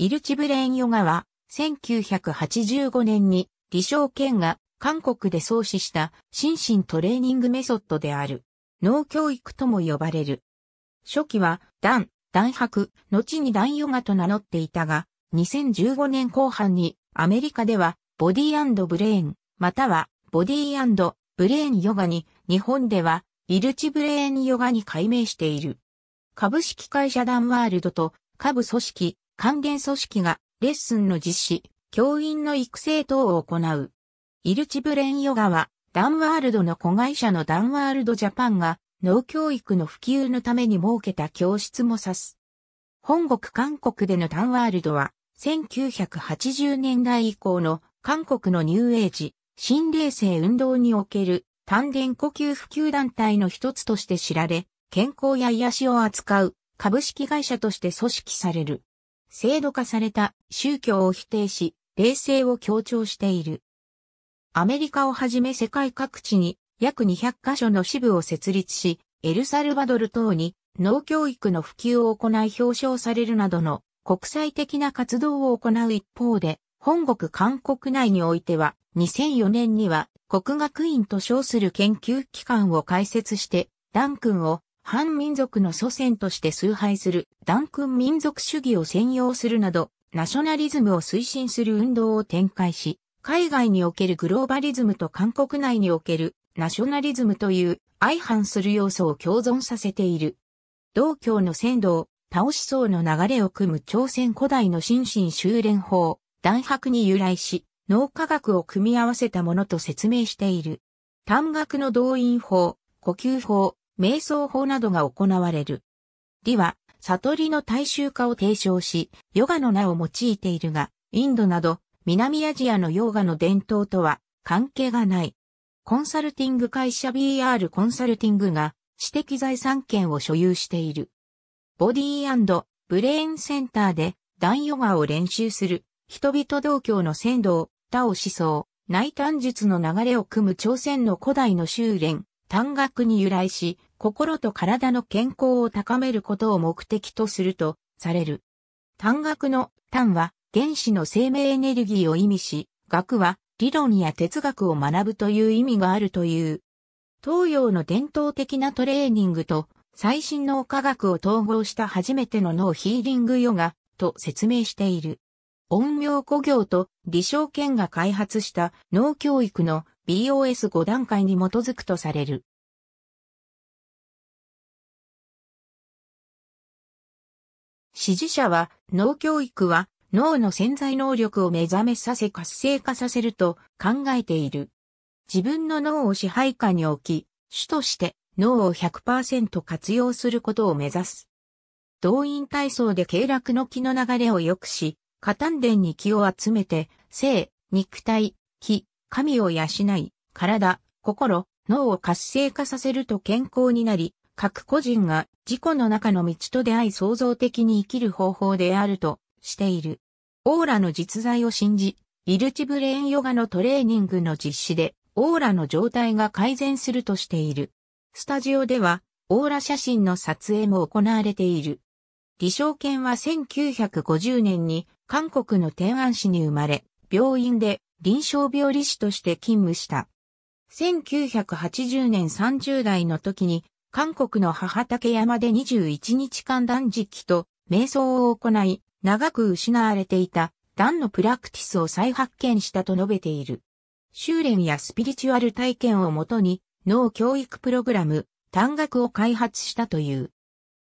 イルチブレーンヨガは、1985年に李承健が韓国で創始した心身トレーニングメソッドである。脳教育とも呼ばれる。初期は、ダン、ダン博、後にダンヨガと名乗っていたが、2015年後半にアメリカではボディブレーン、またはボディブレーンヨガに、日本ではイルチブレーンヨガに改名している。株式会社ダンワールドと下部組織関連組織がレッスンの実施、教員の育成等を行う。イルチブレンヨガは、ダンワールドの子会社のダンワールドジャパンが、脳教育の普及のために設けた教室も指す。本国韓国でのダンワールドは、1980年代以降の韓国のニューエイジ、新冷静運動における丹田呼吸普及団体の一つとして知られ、健康や癒しを扱う株式会社として組織される。制度化された宗教を否定し、冷静を強調している。アメリカをはじめ世界各地に約200カ所の支部を設立し、エルサルバドル等に農教育の普及を行い表彰されるなどの国際的な活動を行う一方で、本国韓国内においては2004年には国学院と称する研究機関を開設して、ダン君を反民族の祖先として崇拝する、ダン君民族主義を専用するなど、ナショナリズムを推進する運動を展開し、海外におけるグローバリズムと韓国内におけるナショナリズムという相反する要素を共存させている。道教の先導、倒し層の流れを組む朝鮮古代の心身修練法、弾白に由来し、脳科学を組み合わせたものと説明している。短学の動員法、呼吸法、瞑想法などが行われる。理は、悟りの大衆化を提唱し、ヨガの名を用いているが、インドなど南アジアのヨガの伝統とは関係がない。コンサルティング会社 BR コンサルティングが知的財産権を所有している。ボディーブレーンセンターでダンヨガを練習する人々同郷の先導、タオ思想、内丹術の流れを組む朝鮮の古代の修練、単学に由来し、心と体の健康を高めることを目的とするとされる。単学の単は原子の生命エネルギーを意味し、学は理論や哲学を学ぶという意味があるという。東洋の伝統的なトレーニングと最新の科学を統合した初めての脳ヒーリングヨガと説明している。音苗古行と李承健が開発した脳教育の BOS5 段階に基づくとされる。支持者は、脳教育は、脳の潜在能力を目覚めさせ活性化させると考えている。自分の脳を支配下に置き、主として脳を100%活用することを目指す。動員体操で経絡の気の流れを良くし、過丹田に気を集めて、性、肉体、気、神を養い、体、心、脳を活性化させると健康になり、各個人が自己の中の道と出会い創造的に生きる方法であるとしている。オーラの実在を信じ、イルチブレーンヨガのトレーニングの実施で、オーラの状態が改善するとしている。スタジオでは、オーラ写真の撮影も行われている。李承研は1950年に韓国の天安市に生まれ、病院で臨床病理士として勤務した。1980年30代の時に韓国の母竹山で21日間断食と瞑想を行い、長く失われていた断のプラクティスを再発見したと述べている。修練やスピリチュアル体験をもとに、脳教育プログラム、短学を開発したという。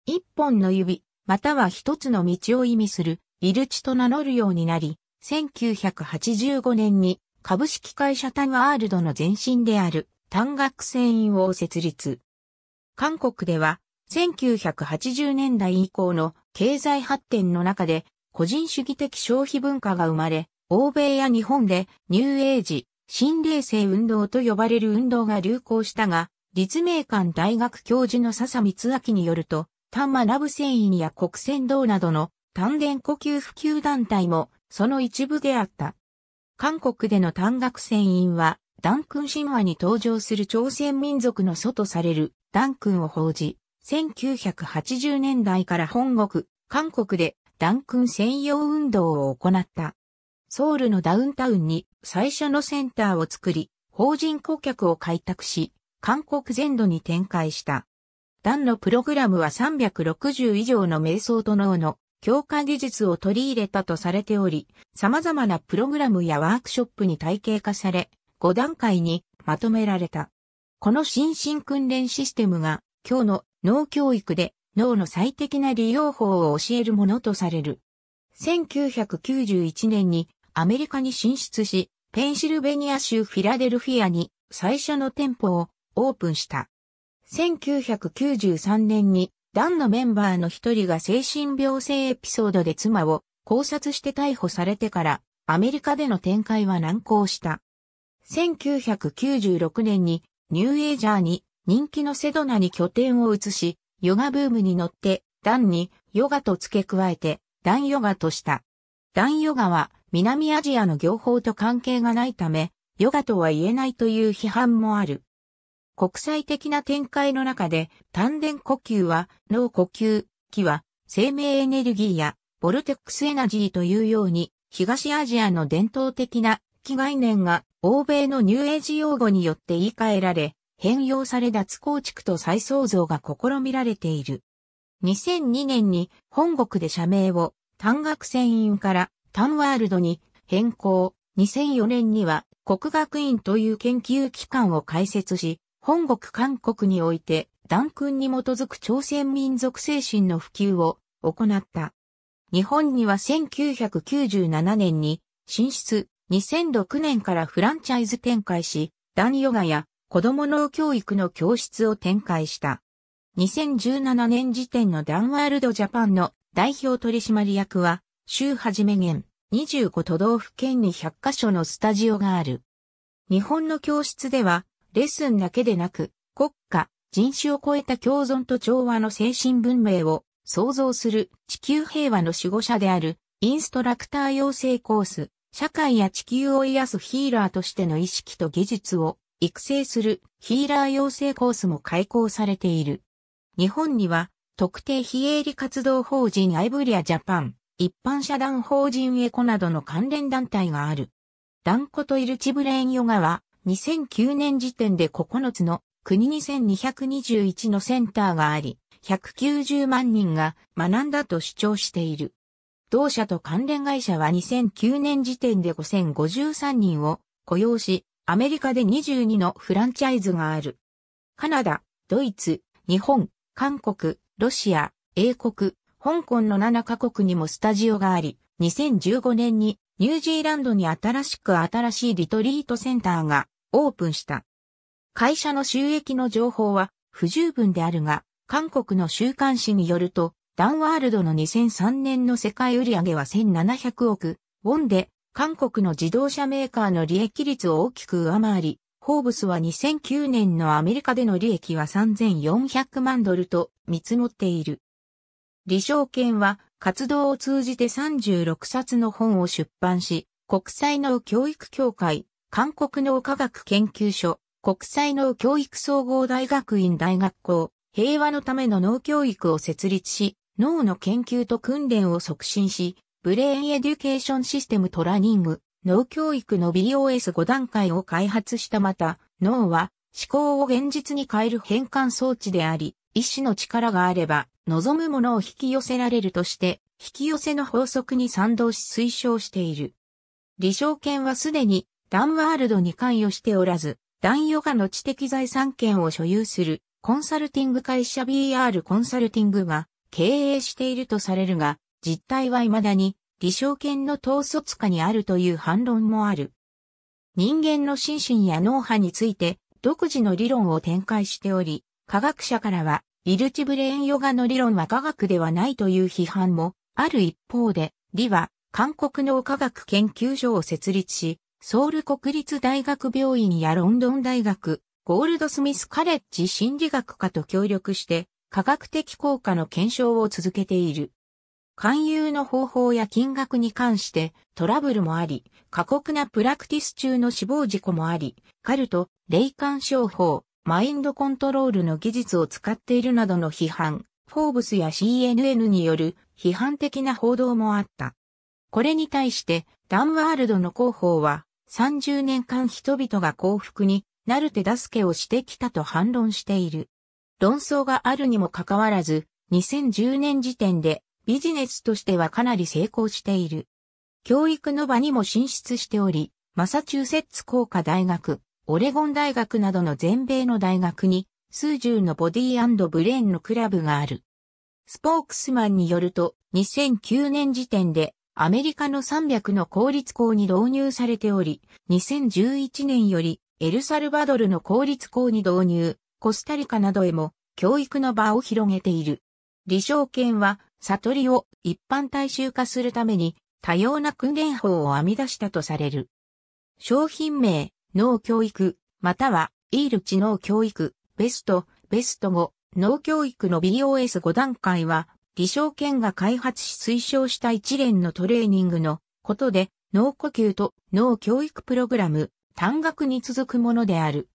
一本の指、または一つの道を意味する、イルチと名乗るようになり、1985年に株式会社タンワールドの前身である単学船員を設立。韓国では1980年代以降の経済発展の中で個人主義的消費文化が生まれ、欧米や日本でニューエイジ、新冷静運動と呼ばれる運動が流行したが、立命館大学教授の笹光明によると、丹ラブ繊維や国船堂などの丹田呼吸普及団体もその一部であった。韓国での丹学船員は、ダン君神話に登場する朝鮮民族の祖とされるダン君を報じ、1980年代から本国、韓国でダン君専用運動を行った。ソウルのダウンタウンに最初のセンターを作り、法人顧客を開拓し、韓国全土に展開した。ダンのプログラムは360以上の瞑想と脳の強化技術を取り入れたとされており、様々なプログラムやワークショップに体系化され、5段階にまとめられた。この心身訓練システムが、今日の脳教育で脳の最適な利用法を教えるものとされる。1991年にアメリカに進出し、ペンシルベニア州フィラデルフィアに最初の店舗をオープンした。1993年に、ダンのメンバーの一人が精神病性エピソードで妻を考察して逮捕されてから、アメリカでの展開は難航した。1996年にニューエイジャーに人気のセドナに拠点を移し、ヨガブームに乗って、ダンにヨガと付け加えて、ダンヨガとした。ダンヨガは南アジアの業法と関係がないため、ヨガとは言えないという批判もある。国際的な展開の中で、丹田呼吸は脳呼吸、気は生命エネルギーやボルテックスエナジーというように、東アジアの伝統的な気概念が欧米のニューエイジ用語によって言い換えられ、変容され脱構築と再創造が試みられている。2002年に本国で社名を単学船員からタンワールドに変更。2004年には国学院という研究機関を開設し、本国韓国において、断訓に基づく朝鮮民族精神の普及を行った。日本には1997年に進出、2006年からフランチャイズ展開し、ダンヨガや子供の教育の教室を展開した。2017年時点のダンワールドジャパンの代表取締役は、週はじめ現、25都道府県に100カ所のスタジオがある。日本の教室では、レッスンだけでなく、国家、人種を超えた共存と調和の精神文明を創造する地球平和の守護者であるインストラクター養成コース、社会や地球を癒すヒーラーとしての意識と技術を育成するヒーラー養成コースも開講されている。日本には特定非営利活動法人アイブリアジャパン、一般社団法人エコなどの関連団体がある。ダンコとイルチブレインヨガは2009年時点で9つの国2 2 2 1のセンターがあり、190万人が学んだと主張している。同社と関連会社は2009年時点で5053人を雇用し、アメリカで22のフランチャイズがある。カナダ、ドイツ、日本、韓国、ロシア、英国、香港の7カ国にもスタジオがあり、2015年にニュージーランドに新しく新しいリトリートセンターがオープンした。会社の収益の情報は不十分であるが、韓国の週刊誌によると、ダンワールドの2003年の世界売上は1700億ウォンで、韓国の自動車メーカーの利益率を大きく上回り、ホーブスは2009年のアメリカでの利益は3400万ドルと見積もっている。李承権は活動を通じて36冊の本を出版し、国際脳教育協会、韓国脳科学研究所、国際脳教育総合大学院大学校、平和のための脳教育を設立し、脳の研究と訓練を促進し、ブレインエデュケーションシステムトラニング、脳教育の BOS5 段階を開発したまた、脳は思考を現実に変える変換装置であり、意志の力があれば、望むものを引き寄せられるとして、引き寄せの法則に賛同し推奨している。理承権はすでに、ダンワールドに関与しておらず、ダンヨガの知的財産権を所有する、コンサルティング会社 BR コンサルティングが、経営しているとされるが、実態は未だに、理想権の統率下にあるという反論もある。人間の心身や脳波について、独自の理論を展開しており、科学者からは、リルチブレーンヨガの理論は科学ではないという批判も、ある一方で、リは、韓国脳科学研究所を設立し、ソウル国立大学病院やロンドン大学、ゴールドスミスカレッジ心理学科と協力して、科学的効果の検証を続けている。勧誘の方法や金額に関してトラブルもあり、過酷なプラクティス中の死亡事故もあり、カルト、霊感商法、マインドコントロールの技術を使っているなどの批判、フォーブスや CNN による批判的な報道もあった。これに対して、ダンワールドの広報は、30年間人々が幸福になる手助けをしてきたと反論している。論争があるにもかかわらず、2010年時点でビジネスとしてはかなり成功している。教育の場にも進出しており、マサチューセッツ工科大学、オレゴン大学などの全米の大学に数十のボディーブレーンのクラブがある。スポークスマンによると2009年時点でアメリカの300の公立校に導入されており、2011年よりエルサルバドルの公立校に導入、コスタリカなどへも教育の場を広げている。理承権は悟りを一般大衆化するために多様な訓練法を編み出したとされる。商品名、脳教育、または、イール知能教育、ベスト、ベスト5、脳教育の BOS5 段階は、理証権が開発し推奨した一連のトレーニングのことで、脳呼吸と脳教育プログラム、単学に続くものである。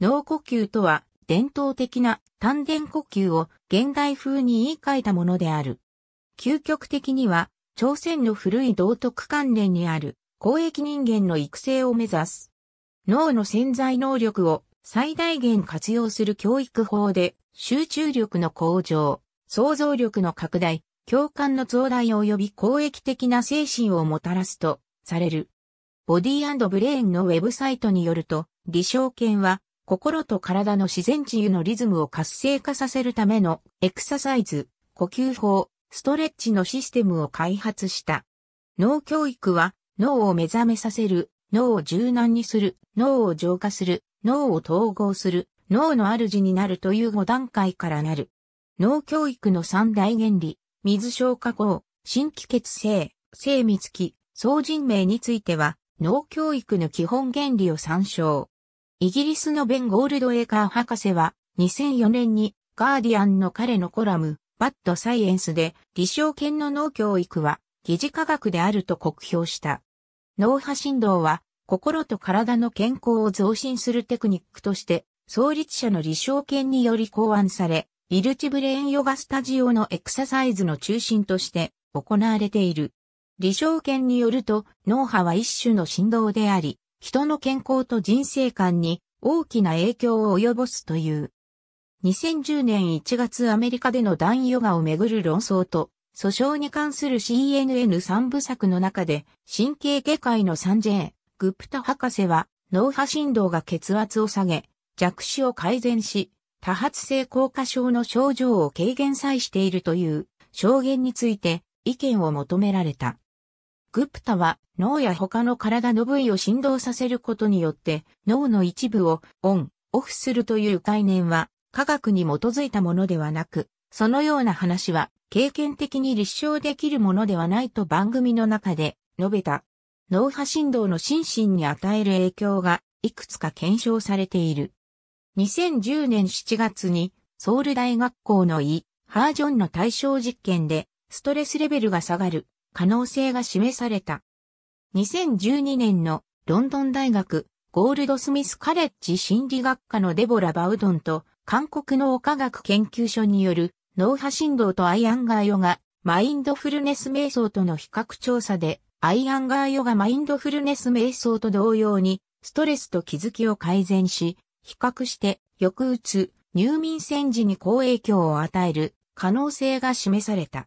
脳呼吸とは、伝統的な丹田呼吸を現代風に言い換えたものである。究極的には、朝鮮の古い道徳関連にある公益人間の育成を目指す。脳の潜在能力を最大限活用する教育法で集中力の向上、想像力の拡大、共感の増大及び公益的な精神をもたらすとされる。ボディブレーンのウェブサイトによると、李承権は心と体の自然治癒のリズムを活性化させるためのエクササイズ、呼吸法、ストレッチのシステムを開発した。脳教育は脳を目覚めさせる、脳を柔軟にする、脳を浄化する、脳を統合する、脳の主になるという5段階からなる。脳教育の三大原理、水消化後、新規血性、精密期、総人名については、脳教育の基本原理を参照。イギリスのベン・ゴールドエーカー博士は、2004年にガーディアンの彼のコラム、バッドサイエンスで、理証犬の脳教育は、疑似科学であると酷評した。脳波振動は、心と体の健康を増進するテクニックとして、創立者の理想犬により考案され、イルチブレーンヨガスタジオのエクササイズの中心として行われている。理証犬によると、脳波は一種の振動であり、人の健康と人生観に大きな影響を及ぼすという。2010年1月アメリカでの男ヨガをめぐる論争と、訴訟に関する CNN3 部作の中で、神経外科医のサンジェグプタ博士は、脳波振動が血圧を下げ、弱視を改善し、多発性硬化症の症状を軽減さえしているという証言について意見を求められた。グプタは脳や他の体の部位を振動させることによって脳の一部をオン、オフするという概念は科学に基づいたものではなく、そのような話は経験的に立証できるものではないと番組の中で述べた。脳波振動の心身に与える影響がいくつか検証されている。2010年7月にソウル大学校のイ・ハージョンの対象実験でストレスレベルが下がる可能性が示された。2012年のロンドン大学ゴールドスミスカレッジ心理学科のデボラ・バウドンと韓国脳科学研究所による脳波振動とアイアンガーヨガ、マインドフルネス瞑想との比較調査で、アイアンガーヨガマインドフルネス瞑想と同様に、ストレスと気づきを改善し、比較して抑うつ、入眠戦時に好影響を与える可能性が示された。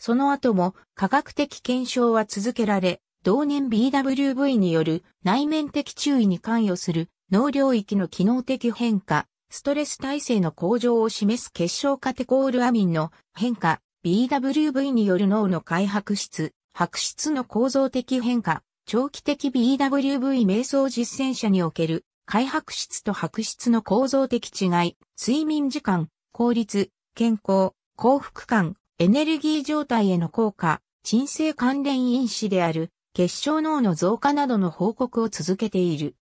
その後も科学的検証は続けられ、同年 BWV による内面的注意に関与する脳領域の機能的変化、ストレス耐性の向上を示す結晶カテコールアミンの変化、BWV による脳の開白質、白質の構造的変化、長期的 BWV 瞑想実践者における開白質と白質の構造的違い、睡眠時間、効率、健康、幸福感、エネルギー状態への効果、鎮静関連因子である結晶脳の増加などの報告を続けている。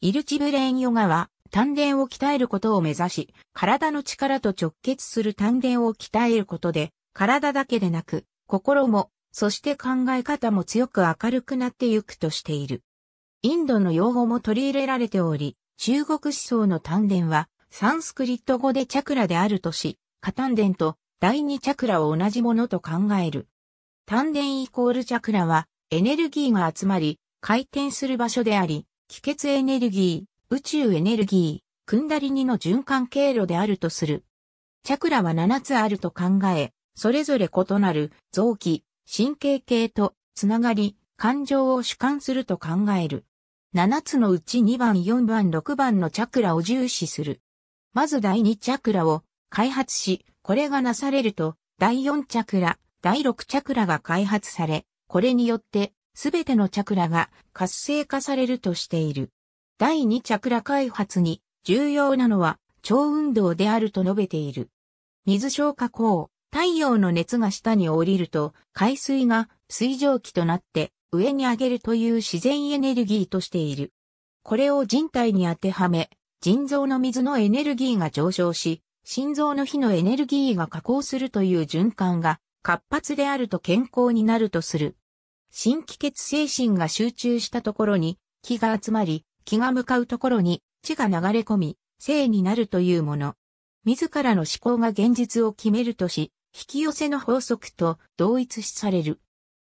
イルチブレーンヨガは、丹田を鍛えることを目指し、体の力と直結する丹田を鍛えることで、体だけでなく、心も、そして考え方も強く明るくなってゆくとしている。インドの用語も取り入れられており、中国思想の丹田は、サンスクリット語でチャクラであるとし、カタンデンと第二チャクラを同じものと考える。丹田イコールチャクラは、エネルギーが集まり、回転する場所であり、気血エネルギー、宇宙エネルギー、クンダリニの循環経路であるとする。チャクラは7つあると考え、それぞれ異なる臓器、神経系とつながり、感情を主観すると考える。7つのうち2番、4番、6番のチャクラを重視する。まず第2チャクラを開発し、これがなされると、第4チャクラ、第6チャクラが開発され、これによって、すべてのチャクラが活性化されるとしている。第2チャクラ開発に重要なのは超運動であると述べている。水消化口、太陽の熱が下に降りると海水が水蒸気となって上に上げるという自然エネルギーとしている。これを人体に当てはめ、腎臓の水のエネルギーが上昇し、心臓の火のエネルギーが加工するという循環が活発であると健康になるとする。新気血精神が集中したところに気が集まり、気が向かうところに血が流れ込み、性になるというもの。自らの思考が現実を決めるとし、引き寄せの法則と同一視される。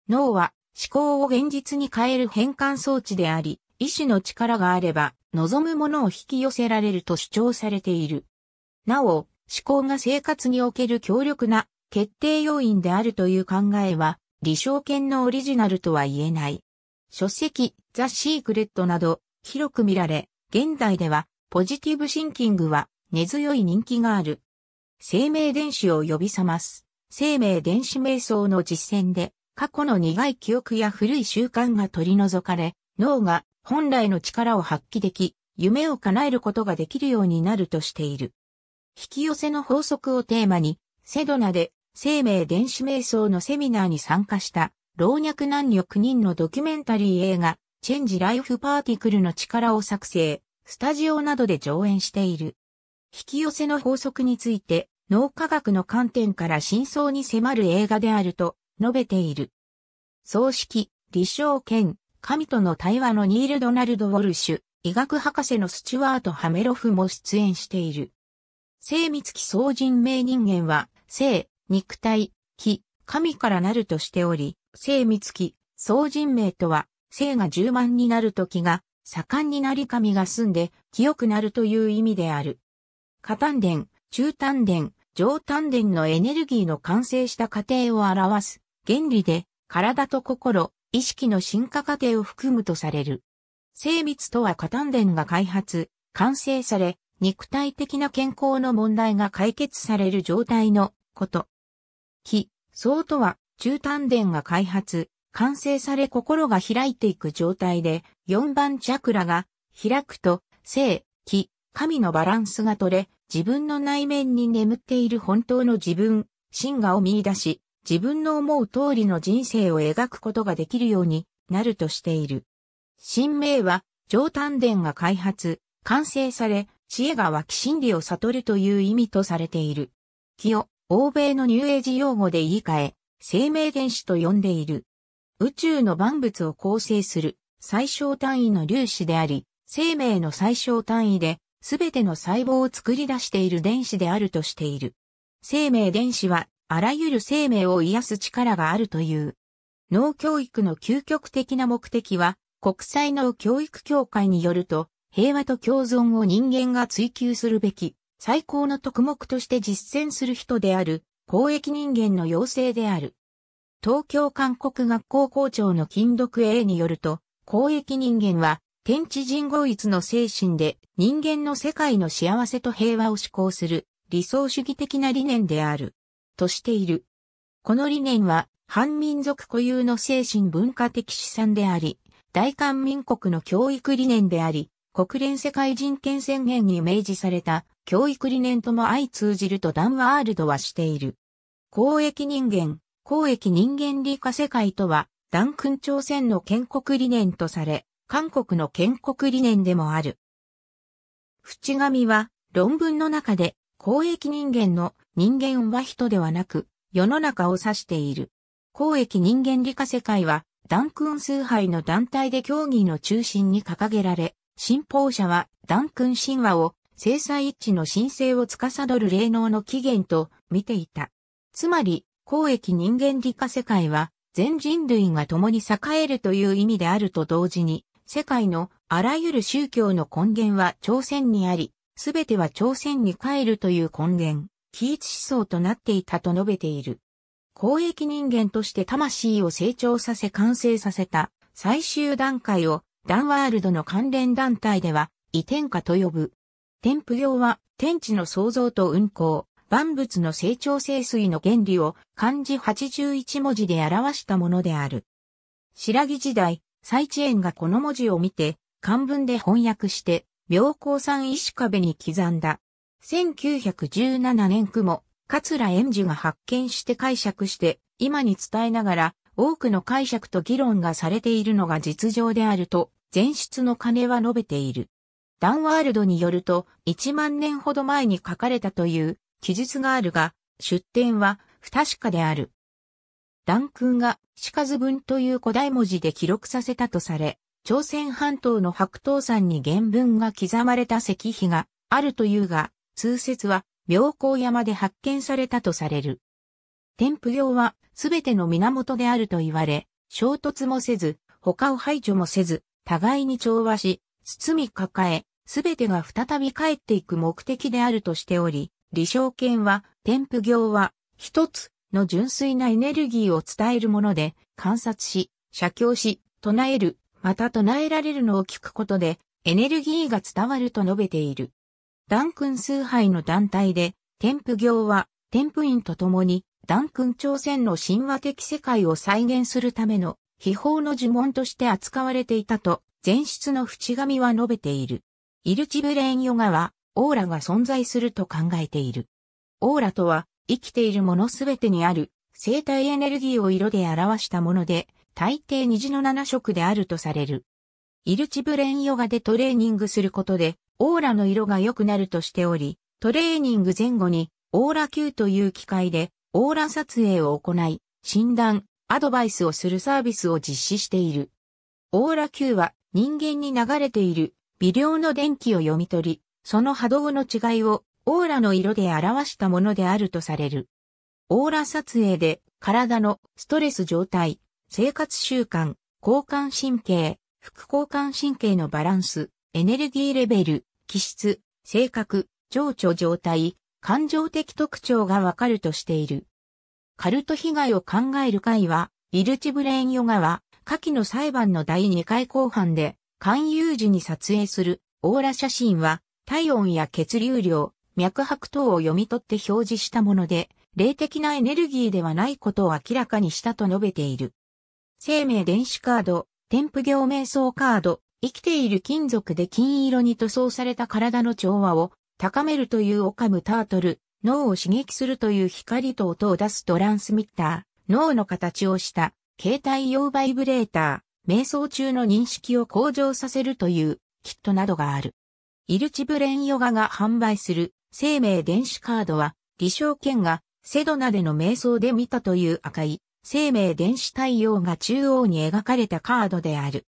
脳は思考を現実に変える変換装置であり、意志の力があれば望むものを引き寄せられると主張されている。なお、思考が生活における強力な決定要因であるという考えは、理想圏のオリジナルとは言えない。書籍、ザ・シークレットなど、広く見られ、現代では、ポジティブシンキングは根強い人気がある。生命電子を呼び覚ます。生命電子瞑想の実践で、過去の苦い記憶や古い習慣が取り除かれ、脳が本来の力を発揮でき、夢を叶えることができるようになるとしている。引き寄せの法則をテーマに、セドナで生命電子瞑想のセミナーに参加した老若男女9人のドキュメンタリー映画、チェンジライフパーティクルの力を作成、スタジオなどで上演している。引き寄せの法則について、脳科学の観点から真相に迫る映画であると述べている。葬式、理性兼、神との対話のニール・ドナルド・ウォルシュ、医学博士のスチュワート・ハメロフも出演している。精密機総人名人間は、生、肉体、気、神からなるとしており、精密機総人名とは、生が十万になるとが、盛んになり神が住んで、清くなるという意味である。下丹田、中丹田、上丹田のエネルギーの完成した過程を表す原理で、体と心、意識の進化過程を含むとされる。精密とは下丹田が開発、完成され、肉体的な健康の問題が解決される状態のこと。気、相とは、中丹田が開発、完成され心が開いていく状態で、4番チャクラが開くと、性、気、神のバランスが取れ、自分の内面に眠っている本当の自分、真我を見出し、自分の思う通りの人生を描くことができるようになるとしている。神明は、上丹田が開発、完成され、知恵が湧き真理を悟るという意味とされている。気を、欧米のニューエイジ用語で言い換え、生命原子と呼んでいる。宇宙の万物を構成する最小単位の粒子であり、生命の最小単位で、すべての細胞を作り出している電子であるとしている。生命電子は、あらゆる生命を癒す力があるという。脳教育の究極的な目的は、国際脳教育協会によると、平和と共存を人間が追求するべき、最高の特目として実践する人である、公益人間の要請である。東京韓国学校校長の金読英によると、公益人間は、天地人合一の精神で人間の世界の幸せと平和を志向する理想主義的な理念である、としている。この理念は、反民族固有の精神文化的資産であり、大韓民国の教育理念であり、国連世界人権宣言に明示された教育理念とも相通じるとダンワールドはしている。公益人間、公益人間理科世界とは、ダン君朝鮮の建国理念とされ、韓国の建国理念でもある。淵上は論文の中で公益人間の人間は人ではなく世の中を指している。公益人間理科世界はダンクン崇拝の団体で競技の中心に掲げられ、信奉者は、ダン君神話を、制裁一致の神聖を司る霊能の起源と見ていた。つまり、公益人間理科世界は、全人類が共に栄えるという意味であると同時に、世界のあらゆる宗教の根源は朝鮮にあり、すべては朝鮮に帰るという根源、既一思想となっていたと述べている。公益人間として魂を成長させ完成させた最終段階をダンワールドの関連団体では、異天下と呼ぶ。天賦業は、天地の創造と運行、万物の成長生水の原理を漢字81文字で表したものである。白木時代、最知縁がこの文字を見て、漢文で翻訳して、妙高山石壁に刻んだ。1917年雲、桂園児が発見して解釈して、今に伝えながら、多くの解釈と議論がされているのが実情であると、前出の鐘は述べている。ダンワールドによると、1万年ほど前に書かれたという記述があるが、出典は不確かである。ダン君が四数文という古代文字で記録させたとされ、朝鮮半島の白頭山に原文が刻まれた石碑があるというが、通説は妙高山で発見されたとされる。添付行はすべての源であると言われ、衝突もせず、他を排除もせず、互いに調和し、包み抱え、すべてが再び帰っていく目的であるとしており、理想権は、添付行は、一つの純粋なエネルギーを伝えるもので、観察し、写経し、唱える、また唱えられるのを聞くことで、エネルギーが伝わると述べている。ダンクン崇拝の団体で、添付行は、添付員と共に、ダンン朝鮮の神話的世界を再現するための秘宝の呪文として扱われていたと、前出の淵神は述べている。イルチブレーンヨガは、オーラが存在すると考えている。オーラとは、生きているものすべてにある、生体エネルギーを色で表したもので、大抵虹の七色であるとされる。イルチブレンヨガでトレーニングすることで、オーラの色が良くなるとしており、トレーニング前後に、オーラ Q という機械で、オーラ撮影を行い、診断、アドバイスをするサービスを実施している。オーラ Q は人間に流れている微量の電気を読み取り、その波動の違いをオーラの色で表したものであるとされる。オーラ撮影で体のストレス状態、生活習慣、交感神経、副交感神経のバランス、エネルギーレベル、気質、性格、情緒状態、感情的特徴がわかるとしている。カルト被害を考える会は、イルチブレーンヨガは、下記の裁判の第2回後半で、勧誘時に撮影するオーラ写真は、体温や血流量、脈拍等を読み取って表示したもので、霊的なエネルギーではないことを明らかにしたと述べている。生命電子カード、添付業瞑想カード、生きている金属で金色に塗装された体の調和を高めるというオカムタートル、脳を刺激するという光と音を出すトランスミッター、脳の形をした携帯用バイブレーター、瞑想中の認識を向上させるというキットなどがある。イルチブレンヨガが販売する生命電子カードは、李承健がセドナでの瞑想で見たという赤い生命電子太陽が中央に描かれたカードである。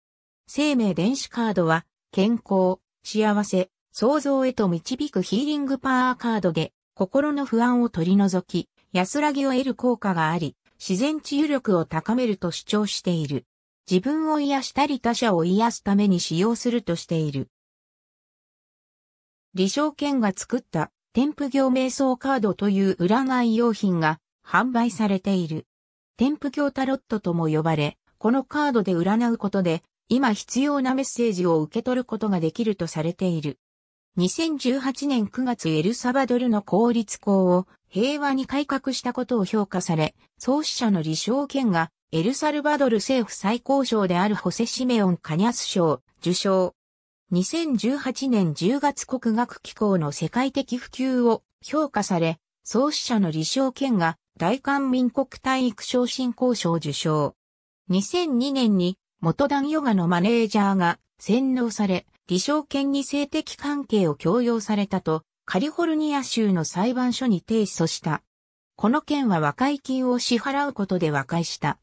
生命電子カードは、健康、幸せ、創造へと導くヒーリングパワーカードで、心の不安を取り除き、安らぎを得る効果があり、自然治癒力を高めると主張している。自分を癒したり他者を癒すために使用するとしている。李承健が作った添付行瞑想カードという占い用品が販売されている。添付行タロットとも呼ばれ、このカードで占うことで今必要なメッセージを受け取ることができるとされている。2018年9月エルサバドルの公立校を平和に改革したことを評価され、創始者の李承権がエルサルバドル政府最高賞であるホセシメオン・カニャス賞受賞。2018年10月国学機構の世界的普及を評価され、創始者の李承権が大韓民国体育賞進交賞受賞。2002年に元団ヨガのマネージャーが洗脳され、理証権に性的関係を強要されたと、カリフォルニア州の裁判所に提訴した。この件は和解金を支払うことで和解した。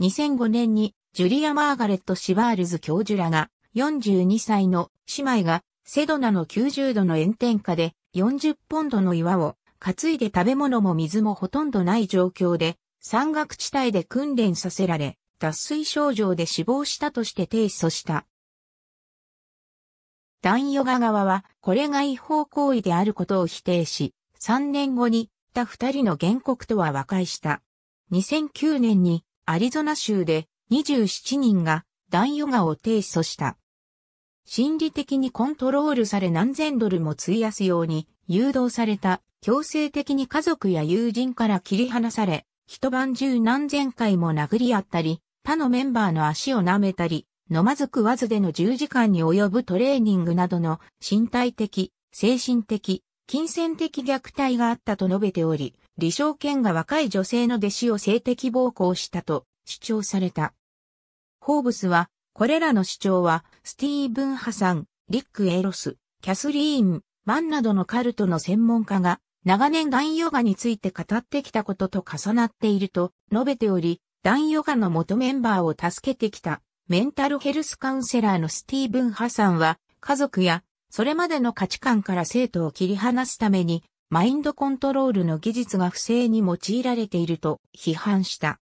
2005年にジュリア・マーガレット・シバールズ教授らが42歳の姉妹がセドナの90度の炎天下で40ポンドの岩を担いで食べ物も水もほとんどない状況で山岳地帯で訓練させられ脱水症状で死亡したとして提訴した。ンヨガ側は、これが違法行為であることを否定し、3年後に、た2人の原告とは和解した。2009年に、アリゾナ州で27人が、ダンヨガを提訴した。心理的にコントロールされ何千ドルも費やすように誘導された、強制的に家族や友人から切り離され、一晩中何千回も殴り合ったり、他のメンバーの足を舐めたり、飲まず食わずでの10時間に及ぶトレーニングなどの身体的、精神的、金銭的虐待があったと述べており、李承賢が若い女性の弟子を性的暴行したと主張された。ホーブスは、これらの主張は、スティーブン・ハサン、リック・エロス、キャスリーン、マンなどのカルトの専門家が、長年ダンヨガについて語ってきたことと重なっていると述べており、ダンヨガの元メンバーを助けてきたメンタルヘルスカウンセラーのスティーブン・ハさんは、家族や、それまでの価値観から生徒を切り離すために、マインドコントロールの技術が不正に用いられていると批判した。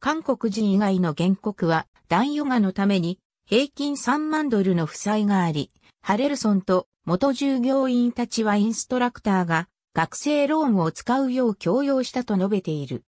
韓国人以外の原告は、ダンヨガのために、平均3万ドルの負債があり、ハレルソンと元従業員たちはインストラクターが学生ローンを使うよう強要したと述べている。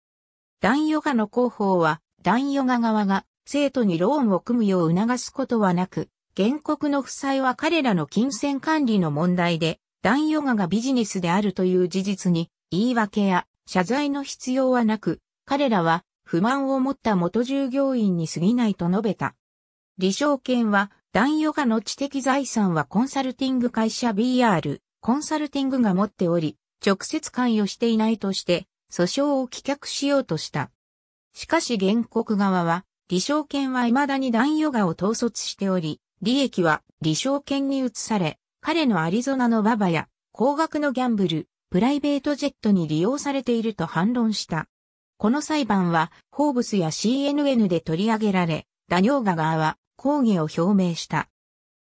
ダンヨガの広報は、ダンヨガ側が生徒にローンを組むよう促すことはなく、原告の負債は彼らの金銭管理の問題で、ダンヨガがビジネスであるという事実に、言い訳や謝罪の必要はなく、彼らは不満を持った元従業員に過ぎないと述べた。理証権は、ダンヨガの知的財産はコンサルティング会社 BR、コンサルティングが持っており、直接関与していないとして、訴訟を棄却しようとした。しかし原告側は、李承権は未だに男ヨガを統率しており、利益は李承権に移され、彼のアリゾナのババや高額のギャンブル、プライベートジェットに利用されていると反論した。この裁判は、ホーブスや CNN で取り上げられ、ダニョーガ側は抗議を表明した。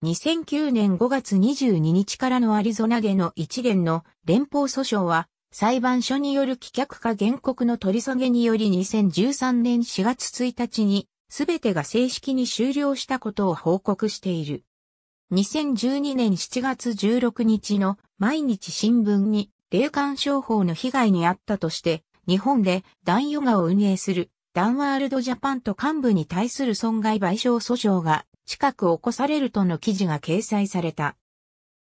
2009年5月22日からのアリゾナでの一連の連邦訴訟は、裁判所による棄却か原告の取り下げにより2013年4月1日に、すべてが正式に終了したことを報告している。2012年7月16日の毎日新聞に、霊感商法の被害に遭ったとして、日本でダンヨガを運営するダンワールドジャパンと幹部に対する損害賠償訴訟が近く起こされるとの記事が掲載された。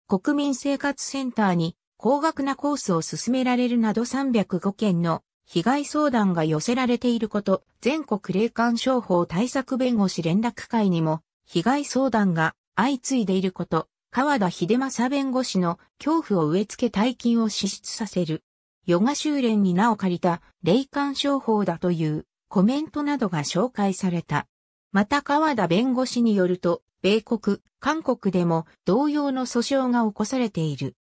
国民生活センターに高額なコースを進められるなど305件の被害相談が寄せられていること、全国霊感商法対策弁護士連絡会にも被害相談が相次いでいること、川田秀正弁護士の恐怖を植え付け大金を支出させる。ヨガ修練に名を借りた霊感商法だというコメントなどが紹介された。また川田弁護士によると、米国、韓国でも同様の訴訟が起こされている。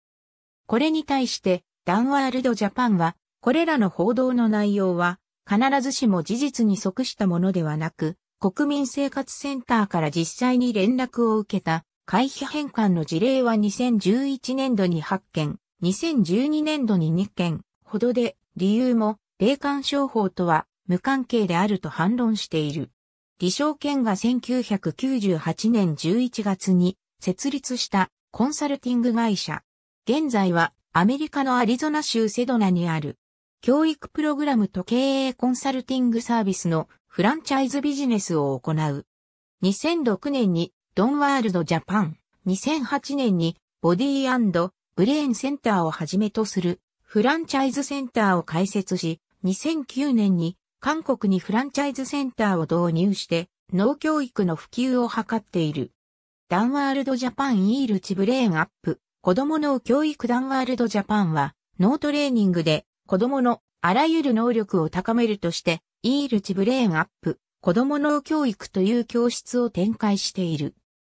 これに対して、ダンワールドジャパンは、これらの報道の内容は、必ずしも事実に即したものではなく、国民生活センターから実際に連絡を受けた、回避返還の事例は2011年度に8件、2012年度に2件ほどで、理由も、霊感商法とは無関係であると反論している。李承権が1998年11月に設立したコンサルティング会社現在はアメリカのアリゾナ州セドナにある教育プログラムと経営コンサルティングサービスのフランチャイズビジネスを行う。2006年にドンワールドジャパン、2008年にボディーブレーンセンターをはじめとするフランチャイズセンターを開設し、2009年に韓国にフランチャイズセンターを導入して農教育の普及を図っている。ダンワールドジャパンイールチブレーンアップ子供の教育団ワールドジャパンは、脳トレーニングで子供のあらゆる能力を高めるとして、イールチブレーンアップ、子供脳教育という教室を展開している。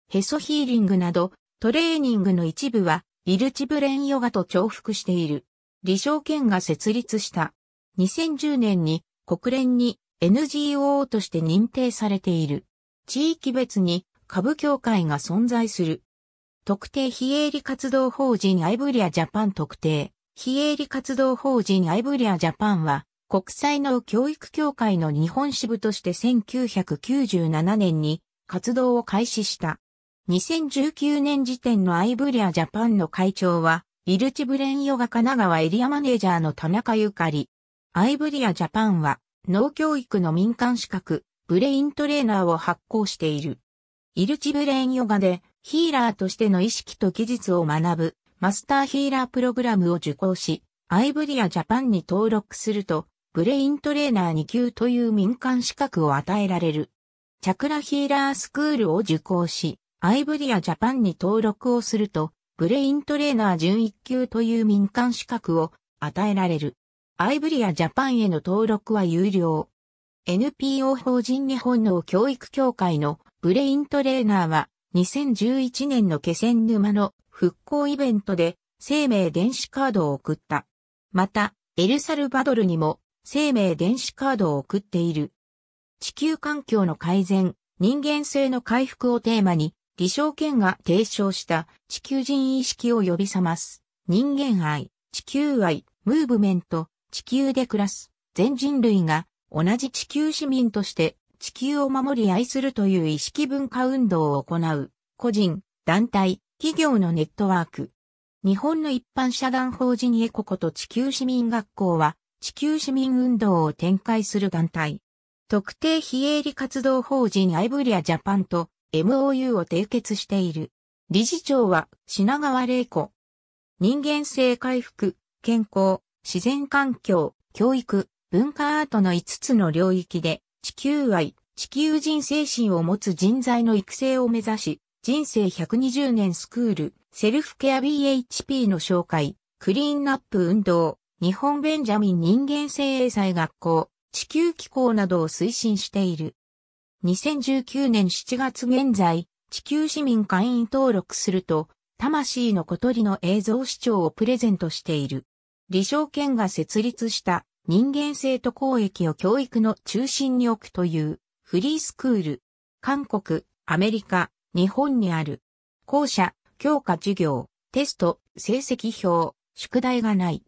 ヘソヒーリングなど、トレーニングの一部は、イルチブレーンヨガと重複している。李承健が設立した。2010年に国連に NGO として認定されている。地域別に下部協会が存在する。特定非営利活動法人アイブリアジャパン特定、非営利活動法人アイブリアジャパンは、国際の教育協会の日本支部として1997年に活動を開始した。2019年時点のアイブリアジャパンの会長は、イルチブレンヨガ神奈川エリアマネージャーの田中ゆかり。アイブリアジャパンは、農教育の民間資格、ブレイントレーナーを発行している。イルチブレインヨガでヒーラーとしての意識と技術を学ぶマスターヒーラープログラムを受講し、アイブリアジャパンに登録すると、ブレイントレーナー2級という民間資格を与えられる。チャクラヒーラースクールを受講し、アイブリアジャパンに登録をすると、ブレイントレーナー準1級という民間資格を与えられる。アイブリアジャパンへの登録は有料。NPO 法人日本の教育協会のブレイントレーナーは2011年の気仙沼の復興イベントで生命電子カードを送った。また、エルサルバドルにも生命電子カードを送っている。地球環境の改善、人間性の回復をテーマに、李承賢が提唱した地球人意識を呼び覚ます。人間愛、地球愛、ムーブメント、地球で暮らす、全人類が同じ地球市民として地球を守り愛するという意識文化運動を行う、個人、団体、企業のネットワーク。日本の一般社団法人エコこと地球市民学校は、地球市民運動を展開する団体。特定非営利活動法人アイブリアジャパンと MOU を締結している。理事長は品川玲子。人間性回復、健康、自然環境、教育、文化アートの5つの領域で地球愛、地球人精神を持つ人材の育成を目指し、人生120年スクール、セルフケア BHP の紹介、クリーンナップ運動、日本ベンジャミン人間性英祭学校、地球機構などを推進している。2019年7月現在、地球市民会員登録すると、魂の小鳥の映像視聴をプレゼントしている。李承健が設立した人間性と公益を教育の中心に置くというフリースクール。韓国、アメリカ、日本にある。校舎、教科授業、テスト、成績表、宿題がない。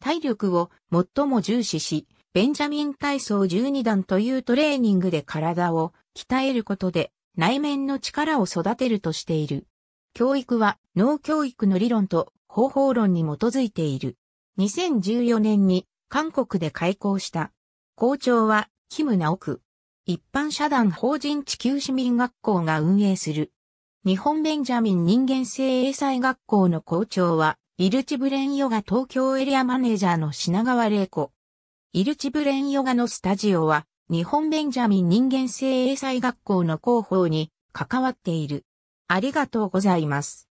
体力を最も重視し、ベンジャミン体操12段というトレーニングで体を鍛えることで内面の力を育てるとしている。教育は脳教育の理論と方法論に基づいている。2014年に韓国で開校した。校長は、キム・ナオク。一般社団法人地球市民学校が運営する。日本ベンジャミン人間性英才学校の校長は、イルチブレンヨガ東京エリアマネージャーの品川玲子。イルチブレンヨガのスタジオは、日本ベンジャミン人間性英才学校の広報に関わっている。ありがとうございます。